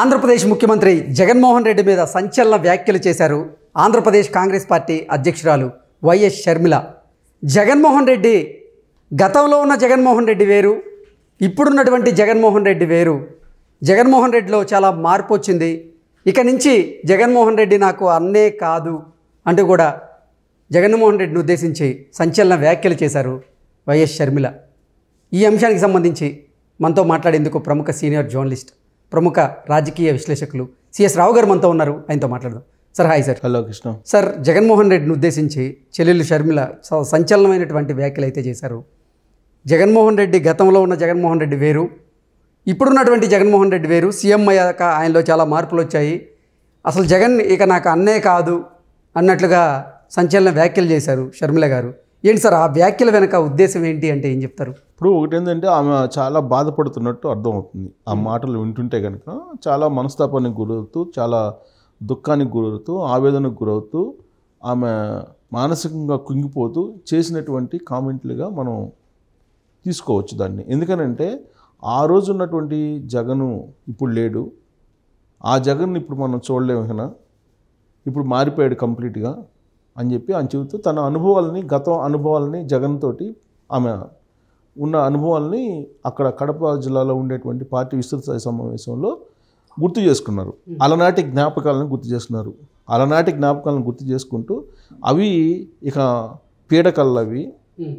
ఆంధ్రప్రదేశ్ ముఖ్యమంత్రి జగన్మోహన్ రెడ్డి మీద సంచలన వ్యాఖ్యలు చేశారు ఆంధ్రప్రదేశ్ కాంగ్రెస్ పార్టీ అధ్యక్షురాలు వైఎస్ షర్మిల జగన్మోహన్ రెడ్డి గతంలో ఉన్న జగన్మోహన్ రెడ్డి వేరు ఇప్పుడున్నటువంటి జగన్మోహన్ రెడ్డి వేరు జగన్మోహన్ రెడ్డిలో చాలా మార్పు వచ్చింది ఇక నుంచి జగన్మోహన్ రెడ్డి నాకు అన్నే కాదు అంటూ కూడా జగన్మోహన్ రెడ్డిని ఉద్దేశించి సంచలన వ్యాఖ్యలు చేశారు వైఎస్ షర్మిల ఈ అంశానికి సంబంధించి మనతో మాట్లాడేందుకు ప్రముఖ సీనియర్ జర్నలిస్ట్ ప్రముఖ రాజకీయ విశ్లేషకులు సిఎస్ రావు గారు మనతో ఉన్నారు ఆయనతో మాట్లాడదాం sir hi sir hello Krishna sir Jaganmohan రెడ్డిని ఉద్దేశించి చెల్లెలు షర్మిల సంచలనమైనటువంటి వ్యాఖ్యలు అయితే చేశారు జగన్మోహన్ రెడ్డి గతంలో ఉన్న జగన్మోహన్ రెడ్డి వేరు ఇప్పుడున్నటువంటి జగన్మోహన్ రెడ్డి వేరు సీఎం అయ్యాక ఆయనలో చాలా మార్పులు వచ్చాయి అసలు జగన్ ఇక నాకు అన్నే కాదు అన్నట్లుగా సంచలన వ్యాఖ్యలు చేశారు షర్మిల గారు ఏంటి సార్ ఆ వ్యాఖ్యల వెనక ఉద్దేశం ఏంటి అంటే ఏం చెప్తారు ఇప్పుడు ఒకటి ఏంటంటే ఆమె చాలా బాధపడుతున్నట్టు అర్థమవుతుంది ఆ మాటలు వింటుంటే కనుక చాలా మనస్తాపానికి గురవుతూ చాలా దుఃఖానికి గురవుతూ ఆవేదనకు గురవుతూ ఆమె మానసికంగా కుంగిపోతూ చేసినటువంటి కామెంట్లుగా మనం తీసుకోవచ్చు దాన్ని ఎందుకనంటే ఆ రోజు ఉన్నటువంటి జగను ఇప్పుడు లేడు ఆ జగన్ ఇప్పుడు మనం చూడలేము కదా ఇప్పుడు మారిపోయాడు కంప్లీట్గా అని చెప్పి అని చెబుతూ తన అనుభవాలని గత అనుభవాలని జగన్ తోటి ఆమె ఉన్న అనుభవాల్ని అక్కడ కడప జిల్లాలో ఉండేటువంటి పార్టీ విస్తృత సమావేశంలో గుర్తు చేసుకున్నారు hmm. అలనాటి జ్ఞాపకాలను గుర్తు చేసుకున్నారు అలనాటి జ్ఞాపకాలను గుర్తు చేసుకుంటూ అవి ఇక పీడకల్లవి hmm.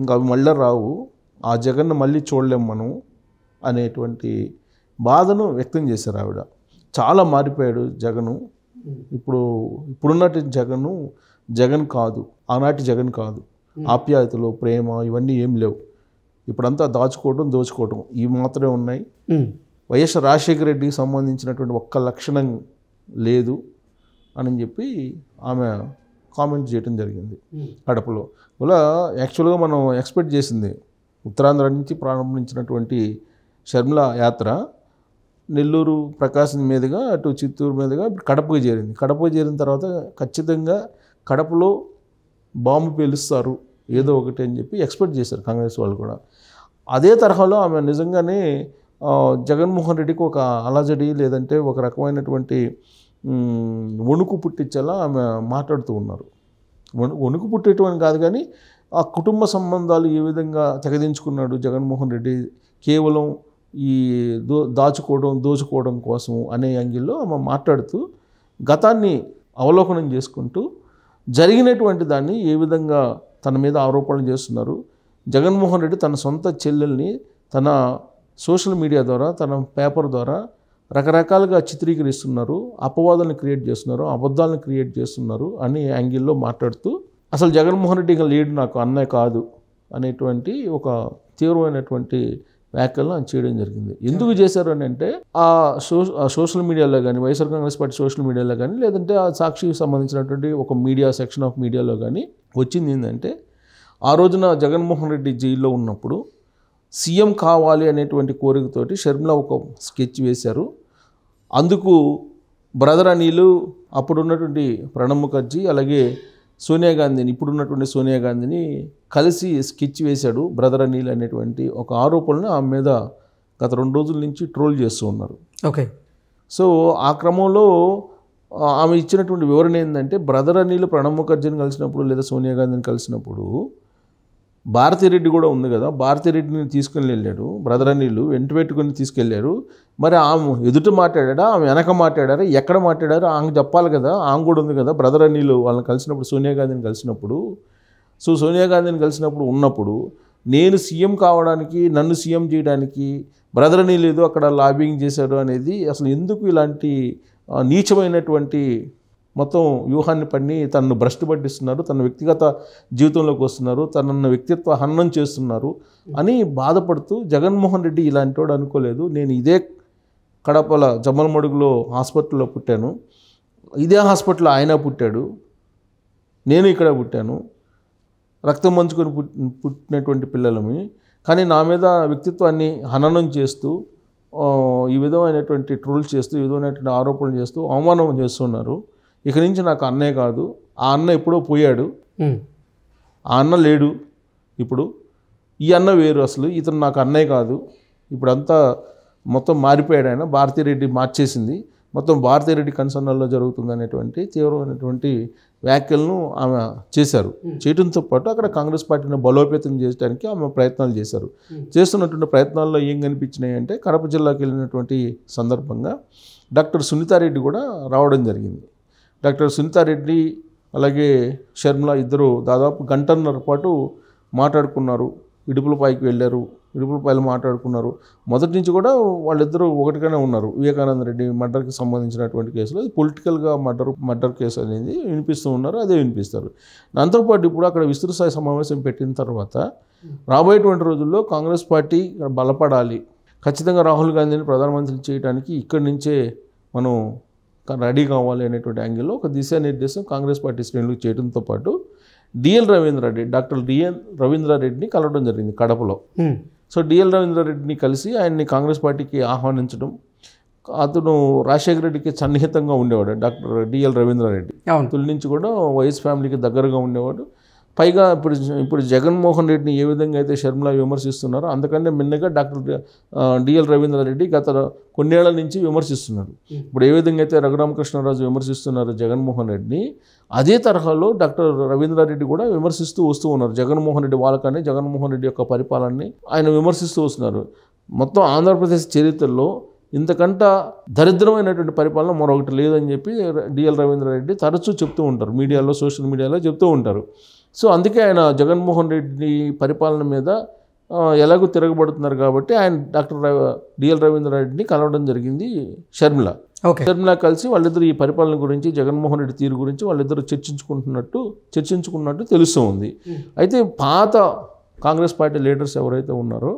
ఇంకా అవి మళ్ళీ రావు ఆ జగన్ను మళ్ళీ చూడలేము మనం అనేటువంటి బాధను వ్యక్తం చేశారు ఆవిడ చాలా మారిపోయాడు జగను hmm. ఇప్పుడు ఇప్పుడున్నటి జగను జగన్ కాదు ఆనాటి జగన్ కాదు ఆప్యాయతలు ప్రేమ ఇవన్నీ ఏం లేవు ఇప్పుడంతా దాచుకోవటం దోచుకోవటం ఇవి మాత్రమే ఉన్నాయి వైఎస్ రాజశేఖర రెడ్డికి సంబంధించినటువంటి ఒక్క లక్షణం లేదు అని చెప్పి ఆమె కామెంట్ చేయటం జరిగింది కడపలో ఇలా యాక్చువల్గా మనం ఎక్స్పెక్ట్ చేసింది ఉత్తరాంధ్ర నుంచి ప్రారంభించినటువంటి షర్మిల యాత్ర నెల్లూరు ప్రకాశం మీదుగా అటు చిత్తూరు మీదుగా కడపకు చేరింది కడపకు చేరిన తర్వాత ఖచ్చితంగా కడపలో బాంబు పేలుస్తారు ఏదో ఒకటి అని చెప్పి ఎక్స్పెక్ట్ చేశారు కాంగ్రెస్ వాళ్ళు కూడా అదే తరహాలో ఆమె నిజంగానే జగన్మోహన్ రెడ్డికి ఒక అలజడి లేదంటే ఒక రకమైనటువంటి వణుకు పుట్టించేలా ఆమె మాట్లాడుతూ ఉన్నారు వణుకు పుట్టేటువంటి కాదు కానీ ఆ కుటుంబ సంబంధాలు ఏ విధంగా తెగదించుకున్నాడు జగన్మోహన్ రెడ్డి కేవలం ఈ దో దాచుకోవడం దోచుకోవడం కోసం అనే యాంగిల్లో ఆమె మాట్లాడుతూ గతాన్ని అవలోకనం చేసుకుంటూ జరిగినటువంటి దాన్ని ఏ విధంగా తన మీద ఆరోపణలు చేస్తున్నారు జగన్మోహన్ రెడ్డి తన సొంత చెల్లెల్ని తన సోషల్ మీడియా ద్వారా తన పేపర్ ద్వారా రకరకాలుగా చిత్రీకరిస్తున్నారు అపవాదాలను క్రియేట్ చేస్తున్నారు అబద్ధాలను క్రియేట్ చేస్తున్నారు అని యాంగిల్లో మాట్లాడుతూ అసలు జగన్మోహన్ రెడ్డి ఇంకా లీడ్ నాకు అన్నయ్య కాదు అనేటువంటి ఒక తీవ్రమైనటువంటి వ్యాఖ్యలను చేయడం జరిగింది ఎందుకు చేశారు అని అంటే ఆ సోషల్ మీడియాలో కానీ వైఎస్ఆర్ కాంగ్రెస్ పార్టీ సోషల్ మీడియాలో కానీ లేదంటే ఆ సాక్షికి సంబంధించినటువంటి ఒక మీడియా సెక్షన్ ఆఫ్ మీడియాలో కానీ వచ్చింది ఏంటంటే ఆ రోజున జగన్మోహన్ రెడ్డి జైల్లో ఉన్నప్పుడు సీఎం కావాలి అనేటువంటి కోరికతోటి షర్మిల ఒక స్కెచ్ వేశారు అందుకు బ్రదర్ అనిలు అప్పుడున్నటువంటి ప్రణబ్ ముఖర్జీ అలాగే సోనియా గాంధీని ఇప్పుడున్నటువంటి సోనియా గాంధీని కలిసి స్కెచ్ వేశాడు బ్రదర్ అనిల్ అనేటువంటి ఒక ఆరోపణను ఆమె మీద గత రెండు రోజుల నుంచి ట్రోల్ చేస్తూ ఉన్నారు ఓకే సో ఆ క్రమంలో ఆమె ఇచ్చినటువంటి వివరణ ఏంటంటే బ్రదర్ అనిల్ ప్రణబ్ ముఖర్జీని కలిసినప్పుడు లేదా సోనియా గాంధీని కలిసినప్పుడు భారతిరెడ్డి కూడా ఉంది కదా భారతిరెడ్డిని తీసుకుని వెళ్ళాడు బ్రదర్ అనిలు వెంట పెట్టుకుని తీసుకెళ్ళారు మరి ఆమె ఎదుట మాట్లాడా ఆమె వెనక మాట్లాడారా ఎక్కడ మాట్లాడారు ఆమె చెప్పాలి కదా ఆమె కూడా ఉంది కదా బ్రదర్ అనిలు వాళ్ళని కలిసినప్పుడు సోనియా గాంధీని కలిసినప్పుడు సో సోనియా గాంధీని కలిసినప్పుడు ఉన్నప్పుడు నేను సీఎం కావడానికి నన్ను సీఎం చేయడానికి బ్రదర్ అని లేదు అక్కడ లాబింగ్ చేశాడు అనేది అసలు ఎందుకు ఇలాంటి నీచమైనటువంటి మొత్తం వ్యూహాన్ని పడి తనను భ్రష్టు పట్టిస్తున్నారు తన వ్యక్తిగత జీవితంలోకి వస్తున్నారు తనను వ్యక్తిత్వ హననం చేస్తున్నారు అని బాధపడుతూ జగన్మోహన్ రెడ్డి ఇలాంటివాడు అనుకోలేదు నేను ఇదే కడపల జమ్మలమడుగులో హాస్పిటల్లో పుట్టాను ఇదే హాస్పిటల్లో ఆయన పుట్టాడు నేను ఇక్కడ పుట్టాను రక్తం మంచుకొని పుట్టినటువంటి పిల్లలమి కానీ నా మీద వ్యక్తిత్వాన్ని హననం చేస్తూ ఈ విధమైనటువంటి ట్రోల్ చేస్తూ ఈ విధమైనటువంటి ఆరోపణలు చేస్తూ అవమానం చేస్తున్నారు ఇక నుంచి నాకు అన్నయ్య కాదు ఆ అన్న ఎప్పుడో పోయాడు ఆ అన్న లేడు ఇప్పుడు ఈ అన్న వేరు అసలు ఇతను నాకు అన్నయ్య కాదు ఇప్పుడంతా మొత్తం మారిపోయాడు ఆయన భారతీరెడ్డి మార్చేసింది మొత్తం భారతీరెడ్డి కన్సర్నల్లో జరుగుతుంది అనేటువంటి తీవ్రమైనటువంటి వ్యాఖ్యలను ఆమె చేశారు చేయడంతో పాటు అక్కడ కాంగ్రెస్ పార్టీని బలోపేతం చేయడానికి ఆమె ప్రయత్నాలు చేశారు చేస్తున్నటువంటి ప్రయత్నాల్లో ఏం కనిపించినాయి అంటే కడప జిల్లాకి వెళ్ళినటువంటి సందర్భంగా డాక్టర్ సునీతారెడ్డి కూడా రావడం జరిగింది డాక్టర్ సునీతారెడ్డి అలాగే షర్మిల ఇద్దరు దాదాపు గంటన్నర పాటు మాట్లాడుకున్నారు ఇడుపులపాయికి వెళ్ళారు ఇడుపులపాయలు మాట్లాడుకున్నారు మొదటి నుంచి కూడా వాళ్ళిద్దరూ ఒకటిగానే ఉన్నారు వివేకానంద రెడ్డి మర్డర్కి సంబంధించినటువంటి కేసులో అది పొలిటికల్గా మర్డర్ మర్డర్ కేసు అనేది వినిపిస్తూ ఉన్నారు అదే వినిపిస్తారు దాంతోపాటు ఇప్పుడు అక్కడ విస్తృత స్థాయి సమావేశం పెట్టిన తర్వాత రాబోయేటువంటి రోజుల్లో కాంగ్రెస్ పార్టీ బలపడాలి ఖచ్చితంగా రాహుల్ గాంధీని ప్రధానమంత్రి చేయడానికి ఇక్కడి నుంచే మనం కానీ రెడీ కావాలి అనేటువంటి యాంగిల్లో ఒక దిశానిర్దేశం కాంగ్రెస్ పార్టీ శ్రేణులు చేయడంతో పాటు డిఎల్ రవీంద్రారెడ్డి డాక్టర్ డిఎల్ రవీంద్రారెడ్డిని కలవడం జరిగింది కడపలో సో డిఎల్ రవీంద్రారెడ్డిని కలిసి ఆయన్ని కాంగ్రెస్ పార్టీకి ఆహ్వానించడం అతను రాజశేఖర రెడ్డికి సన్నిహితంగా ఉండేవాడు డాక్టర్ డిఎల్ రవీంద్రారెడ్డి తొలి నుంచి కూడా వైఎస్ ఫ్యామిలీకి దగ్గరగా ఉండేవాడు పైగా ఇప్పుడు ఇప్పుడు జగన్మోహన్ రెడ్డిని ఏ విధంగా అయితే షర్మిల విమర్శిస్తున్నారో అంతకంటే మిన్నగా డాక్టర్ డిఎల్ రవీంద్రారెడ్డి గత కొన్నేళ్ల నుంచి విమర్శిస్తున్నారు ఇప్పుడు ఏ విధంగా అయితే రఘురామకృష్ణరాజు విమర్శిస్తున్నారు జగన్మోహన్ రెడ్డిని అదే తరహాలో డాక్టర్ రవీంద్రారెడ్డి కూడా విమర్శిస్తూ వస్తూ ఉన్నారు జగన్మోహన్ రెడ్డి వాళ్ళకని జగన్మోహన్ రెడ్డి యొక్క పరిపాలనని ఆయన విమర్శిస్తూ వస్తున్నారు మొత్తం ఆంధ్రప్రదేశ్ చరిత్రలో ఇంతకంట దరిద్రమైనటువంటి పరిపాలన మరొకటి లేదని చెప్పి డిఎల్ రవీంద్రారెడ్డి తరచూ చెప్తూ ఉంటారు మీడియాలో సోషల్ మీడియాలో చెప్తూ ఉంటారు సో అందుకే ఆయన జగన్మోహన్ రెడ్డి పరిపాలన మీద ఎలాగో తిరగబడుతున్నారు కాబట్టి ఆయన డాక్టర్ డిఎల్ రవీంద్రారెడ్డిని కలవడం జరిగింది షర్మిల షర్మిల కలిసి వాళ్ళిద్దరు ఈ పరిపాలన గురించి జగన్మోహన్ రెడ్డి తీరు గురించి వాళ్ళిద్దరు చర్చించుకుంటున్నట్టు చర్చించుకున్నట్టు తెలుస్తూ ఉంది అయితే పాత కాంగ్రెస్ పార్టీ లీడర్స్ ఎవరైతే ఉన్నారో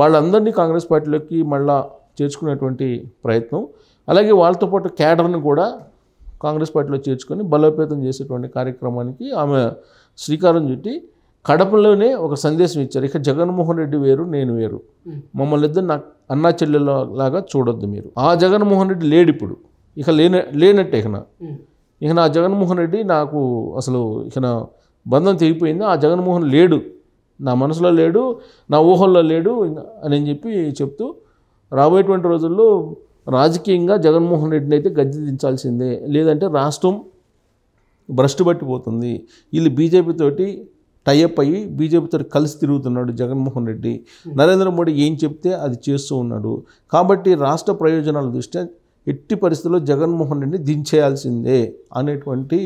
వాళ్ళందరినీ కాంగ్రెస్ పార్టీలోకి మళ్ళా చేర్చుకునేటువంటి ప్రయత్నం అలాగే వాళ్ళతో పాటు క్యాడర్ను కూడా కాంగ్రెస్ పార్టీలో చేర్చుకొని బలోపేతం చేసేటువంటి కార్యక్రమానికి ఆమె శ్రీకారం చుట్టి కడపలోనే ఒక సందేశం ఇచ్చారు ఇక జగన్మోహన్ రెడ్డి వేరు నేను వేరు మమ్మల్ని ఇద్దరు నాకు అన్నా చెల్లెలలాగా చూడొద్దు మీరు ఆ జగన్మోహన్ రెడ్డి లేడు ఇప్పుడు ఇక లేన లేనట్టే ఇక ఇక నా జగన్మోహన్ రెడ్డి నాకు అసలు ఇక నా బంధం తెగిపోయింది ఆ జగన్మోహన్ లేడు నా మనసులో లేడు నా ఊహల్లో లేడు అని చెప్పి చెప్తూ రాబోయేటువంటి రోజుల్లో రాజకీయంగా జగన్మోహన్ రెడ్డిని అయితే గద్దె దించాల్సిందే లేదంటే రాష్ట్రం భ్రష్టు పట్టిపోతుంది వీళ్ళు బీజేపీతోటి టైఅప్ అయ్యి బీజేపీతో కలిసి తిరుగుతున్నాడు జగన్మోహన్ రెడ్డి నరేంద్ర మోడీ ఏం చెప్తే అది చేస్తూ ఉన్నాడు కాబట్టి రాష్ట్ర ప్రయోజనాల దృష్ట్యా ఎట్టి పరిస్థితుల్లో జగన్మోహన్ రెడ్డిని దించేయాల్సిందే అనేటువంటి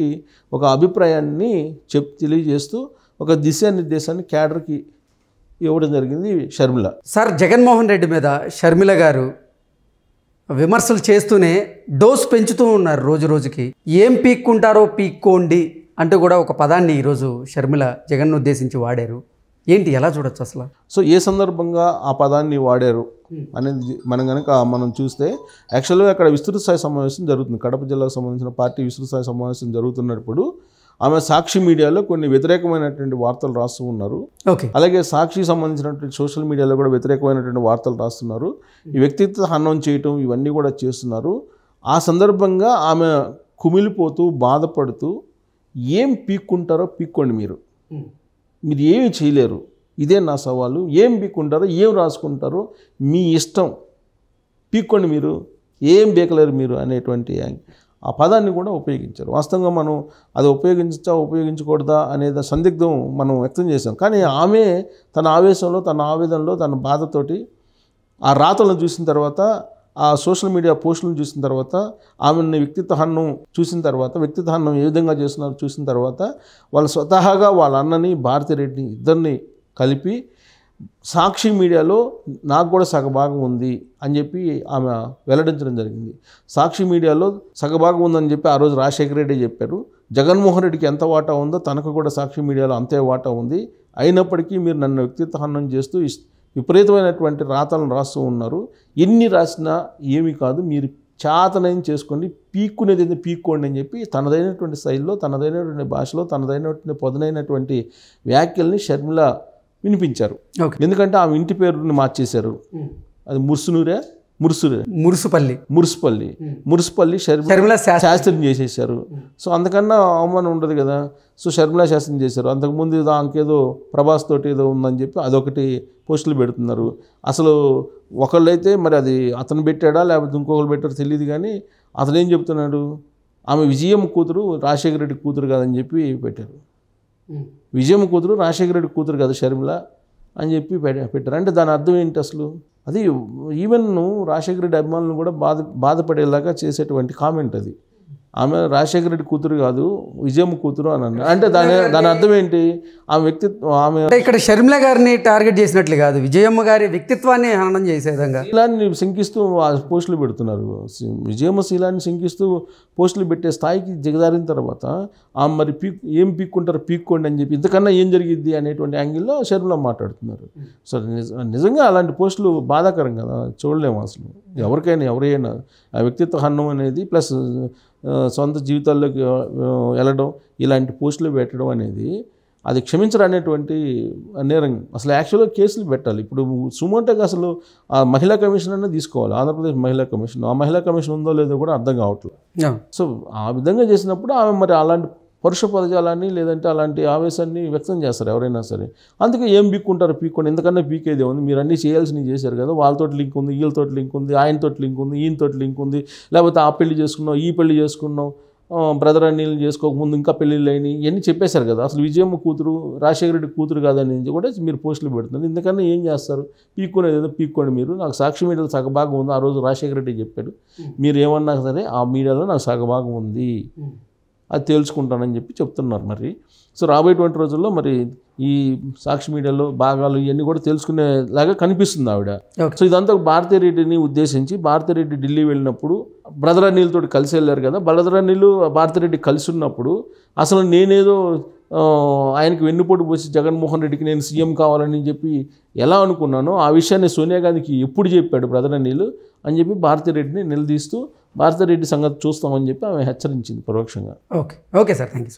ఒక అభిప్రాయాన్ని చెప్ తెలియజేస్తూ ఒక దిశానిర్దేశాన్ని క్యాడర్కి ఇవ్వడం జరిగింది షర్మిల సార్ జగన్మోహన్ రెడ్డి మీద షర్మిల గారు విమర్శలు చేస్తూనే డోస్ పెంచుతూ ఉన్నారు రోజు రోజుకి ఏం పీక్కుంటారో పీక్కోండి అంటూ కూడా ఒక పదాన్ని ఈరోజు షర్మిల జగన్ను ఉద్దేశించి వాడారు ఏంటి ఎలా చూడొచ్చు అసలు సో ఏ సందర్భంగా ఆ పదాన్ని వాడారు అనేది మనం కనుక మనం చూస్తే యాక్చువల్గా అక్కడ విస్తృత స్థాయి సమావేశం జరుగుతుంది కడప జిల్లాకు సంబంధించిన పార్టీ విస్తృత స్థాయి సమావేశం జరుగుతున్నప్పుడు ఆమె సాక్షి మీడియాలో కొన్ని వ్యతిరేకమైనటువంటి వార్తలు రాస్తూ ఉన్నారు అలాగే సాక్షి సంబంధించినటువంటి సోషల్ మీడియాలో కూడా వ్యతిరేకమైనటువంటి వార్తలు రాస్తున్నారు ఈ వ్యక్తిత్వ హనం చేయటం ఇవన్నీ కూడా చేస్తున్నారు ఆ సందర్భంగా ఆమె కుమిలిపోతూ బాధపడుతూ ఏం పీక్కుంటారో పీక్కోండి మీరు మీరు ఏమి చేయలేరు ఇదే నా సవాలు ఏం పీక్కుంటారో ఏం రాసుకుంటారో మీ ఇష్టం పీక్కోండి మీరు ఏం బీకలేరు మీరు అనేటువంటి ఆ పదాన్ని కూడా ఉపయోగించారు వాస్తవంగా మనం అది ఉపయోగించా ఉపయోగించకూడదా అనేది సందిగ్ధం మనం వ్యక్తం చేశాం కానీ ఆమె తన ఆవేశంలో తన ఆవేదనలో తన బాధతోటి ఆ రాతలను చూసిన తర్వాత ఆ సోషల్ మీడియా పోస్టులను చూసిన తర్వాత ఆమెని వ్యక్తిత్వ హన్నం చూసిన తర్వాత వ్యక్తిత్వ హన్నం ఏ విధంగా చేస్తున్నారో చూసిన తర్వాత వాళ్ళు స్వతహాగా వాళ్ళ అన్నని భారతిరెడ్డిని ఇద్దరిని కలిపి సాక్షి మీడియాలో నాకు కూడా సగభాగం ఉంది అని చెప్పి ఆమె వెల్లడించడం జరిగింది సాక్షి మీడియాలో సగభాగం ఉందని చెప్పి ఆ రోజు రాజశేఖర రెడ్డి చెప్పారు జగన్మోహన్ రెడ్డికి ఎంత వాటా ఉందో తనకు కూడా సాక్షి మీడియాలో అంతే వాటా ఉంది అయినప్పటికీ మీరు నన్ను వ్యక్తిత్వహనం చేస్తూ విపరీతమైనటువంటి రాతలను రాస్తూ ఉన్నారు ఎన్ని రాసినా ఏమీ కాదు మీరు చేతనైన చేసుకోండి పీక్కునేది అయితే పీక్కోండి అని చెప్పి తనదైనటువంటి శైలిలో తనదైనటువంటి భాషలో తనదైనటువంటి పొదనైనటువంటి వ్యాఖ్యల్ని షర్మిల వినిపించారు ఎందుకంటే ఆమె ఇంటి పేరుని మార్చేశారు అది ముర్సునూరే మురుసురే మురుసుపల్లి మురుసుపల్లి మురుసుపల్లి షర్మిల శాస్త్రం చేసేసారు సో అందుకన్నా అవమానం ఉండదు కదా సో షర్మిల శాస్త్రం చేశారు అంతకుముందు ఏదో ఆమెకేదో ప్రభాస్ తోటి ఏదో ఉందని చెప్పి అదొకటి పోస్టులు పెడుతున్నారు అసలు ఒకళ్ళు అయితే మరి అది అతను పెట్టాడా లేకపోతే ఇంకొకరు పెట్టారో తెలియదు కానీ అతను ఏం చెప్తున్నాడు ఆమె విజయం కూతురు రాజశేఖర రెడ్డి కూతురు కాదని చెప్పి పెట్టారు విజయం కూతురు రాజశేఖర రెడ్డి కూతురు కదా షర్మిల అని చెప్పి పెట్టారు అంటే దాని అర్థం ఏంటి అసలు అది ఈవెన్ రాజశేఖర రెడ్డి అభిమానులను కూడా బాధ బాధపడేలాగా చేసేటువంటి కామెంట్ అది ఆమె రాజశేఖర రెడ్డి కూతురు కాదు విజయమ్మ కూతురు అని అన్నారు అంటే దాని దాని అర్థం ఏంటి ఆమె వ్యక్తిత్వం ఆమె ఇక్కడ షర్మిల గారిని టార్గెట్ చేసినట్లు కాదు విజయమ్మ గారి వ్యక్తిత్వాన్ని హననం చేసే విధంగా శీలాన్ని శంకిస్తూ పోస్టులు పెడుతున్నారు విజయమ్మ శీలాన్ని శంకిస్తూ పోస్టులు పెట్టే స్థాయికి దిగదారిన తర్వాత ఆమె మరి పీక్ ఏం పీక్కుంటారు పీక్కోండి అని చెప్పి ఇంతకన్నా ఏం జరిగింది అనేటువంటి యాంగిల్లో షర్మిల మాట్లాడుతున్నారు సో నిజంగా అలాంటి పోస్టులు బాధాకరం కదా చూడలేము అసలు ఎవరికైనా ఎవరైనా ఆ వ్యక్తిత్వ హన్నం అనేది ప్లస్ సొంత జీవితాల్లోకి వెళ్ళడం ఇలాంటి పోస్టులు పెట్టడం అనేది అది క్షమించరనేటువంటి నేరం అసలు యాక్చువల్గా కేసులు పెట్టాలి ఇప్పుడు సుమోటోకి అసలు ఆ మహిళా కమిషన్ అనేది తీసుకోవాలి ఆంధ్రప్రదేశ్ మహిళా కమిషన్ ఆ మహిళా కమిషన్ ఉందో లేదో కూడా అర్థం కావట్లేదు సో ఆ విధంగా చేసినప్పుడు ఆమె మరి అలాంటి పరుష పదజాలాన్ని లేదంటే అలాంటి ఆవేశాన్ని వ్యక్తం చేస్తారు ఎవరైనా సరే అందుకే ఏం పీక్కుంటారు పీక్కొని ఎందుకన్నా పీకేదే ఉంది మీరు అన్నీ చేయాల్సినవి చేశారు కదా వాళ్ళతో లింక్ ఉంది వీళ్ళతో లింక్ ఉంది ఆయనతో లింక్ ఉంది ఈయనతో లింక్ ఉంది లేకపోతే ఆ పెళ్లి చేసుకున్నావు ఈ పెళ్లి చేసుకున్నావు బ్రదర్ అన్నీళ్ళు చేసుకోకముందు ఇంకా పెళ్ళిళ్ళు అయినాయి ఇవన్నీ చెప్పేశారు కదా అసలు విజయమ్మ కూతురు రాజశేఖర రెడ్డి కూతురు కాదని కూడా మీరు పోస్టులు పెడుతుంది ఎందుకన్నా ఏం చేస్తారు పీక్కునేది ఏదో పీక్కోండి మీరు నాకు సాక్షి మీడియాలో సగభాగం ఉంది ఆ రోజు రాజశేఖర రెడ్డి చెప్పాడు మీరు ఏమన్నా సరే ఆ మీడియాలో నాకు సగభాగం ఉంది అది తేల్చుకుంటానని చెప్పి చెప్తున్నారు మరి సో రాబోయేటువంటి రోజుల్లో మరి ఈ సాక్షి మీడియాలో భాగాలు ఇవన్నీ కూడా తెలుసుకునేలాగా కనిపిస్తుంది ఆవిడ సో ఇదంతా రెడ్డిని ఉద్దేశించి రెడ్డి ఢిల్లీ వెళ్ళినప్పుడు బ్రదర్ అనిల్తో కలిసి వెళ్ళారు కదా బ్రదర్ అనిల్ రెడ్డి కలిసి ఉన్నప్పుడు అసలు నేనేదో ఆయనకి వెన్నుపోటు పోసి జగన్మోహన్ రెడ్డికి నేను సీఎం కావాలని చెప్పి ఎలా అనుకున్నానో ఆ విషయాన్ని సోనియా గాంధీకి ఎప్పుడు చెప్పాడు బ్రదర్ అనిల్ అని చెప్పి రెడ్డిని నిలదీస్తూ భారతరెడ్డి సంగతి చూస్తామని చెప్పి ఆమె హెచ్చరించింది పరోక్షంగా okay okay sir thank you